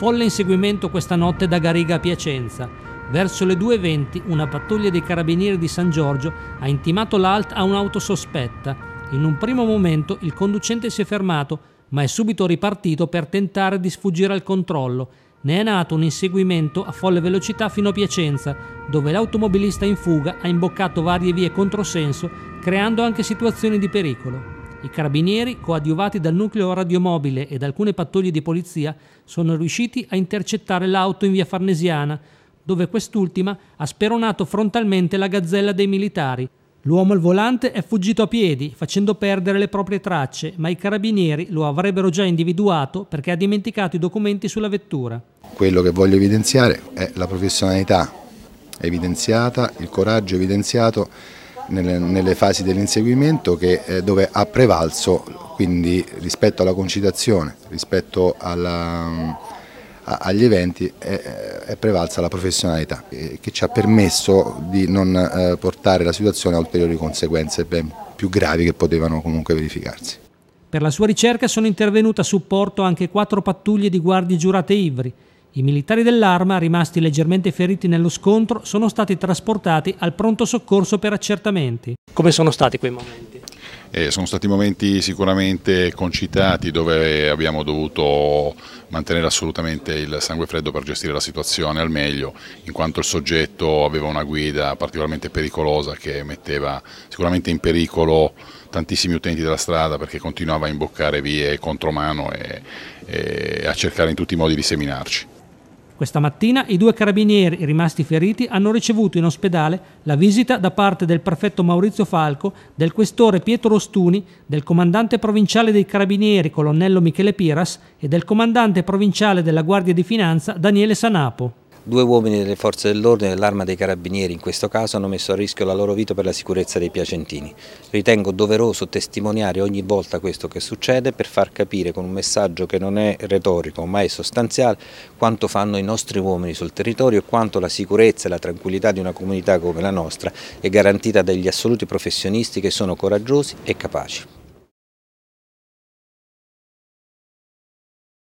Folle inseguimento questa notte da Gariga a Piacenza. Verso le 2.20 una pattuglia dei carabinieri di San Giorgio ha intimato l'alt a un'auto sospetta. In un primo momento il conducente si è fermato, ma è subito ripartito per tentare di sfuggire al controllo. Ne è nato un inseguimento a folle velocità fino a Piacenza, dove l'automobilista in fuga ha imboccato varie vie controsenso, creando anche situazioni di pericolo. I carabinieri, coadiuvati dal nucleo radiomobile ed alcune pattuglie di polizia, sono riusciti a intercettare l'auto in via Farnesiana, dove quest'ultima ha speronato frontalmente la gazzella dei militari. L'uomo al volante è fuggito a piedi, facendo perdere le proprie tracce, ma i carabinieri lo avrebbero già individuato perché ha dimenticato i documenti sulla vettura. Quello che voglio evidenziare è la professionalità evidenziata, il coraggio evidenziato nelle, nelle fasi dell'inseguimento che, eh, dove ha prevalso, quindi rispetto alla concitazione, rispetto alla, a, agli eventi, è, è, prevalsa la professionalità eh, che ci ha permesso di non eh, portare la situazione a ulteriori conseguenze ben più gravi che potevano comunque verificarsi. Per la sua ricerca sono intervenute a supporto anche quattro pattuglie di guardie giurate ivri, i militari dell'arma, rimasti leggermente feriti nello scontro, sono stati trasportati al pronto soccorso per accertamenti. Come sono stati quei momenti? Eh, sono stati momenti sicuramente concitati dove abbiamo dovuto mantenere assolutamente il sangue freddo per gestire la situazione al meglio, in quanto il soggetto aveva una guida particolarmente pericolosa che metteva sicuramente in pericolo tantissimi utenti della strada perché continuava a imboccare vie contromano e, e a cercare in tutti i modi di seminarci. Questa mattina i due carabinieri rimasti feriti hanno ricevuto in ospedale la visita da parte del prefetto Maurizio Falco, del questore Pietro Ostuni, del comandante provinciale dei carabinieri colonnello Michele Piras e del comandante provinciale della Guardia di Finanza Daniele Sanapo. Due uomini delle forze dell'ordine e dell'arma dei carabinieri in questo caso hanno messo a rischio la loro vita per la sicurezza dei piacentini. Ritengo doveroso testimoniare ogni volta questo che succede per far capire con un messaggio che non è retorico ma è sostanziale quanto fanno i nostri uomini sul territorio e quanto la sicurezza e la tranquillità di una comunità come la nostra è garantita dagli assoluti professionisti che sono coraggiosi e capaci.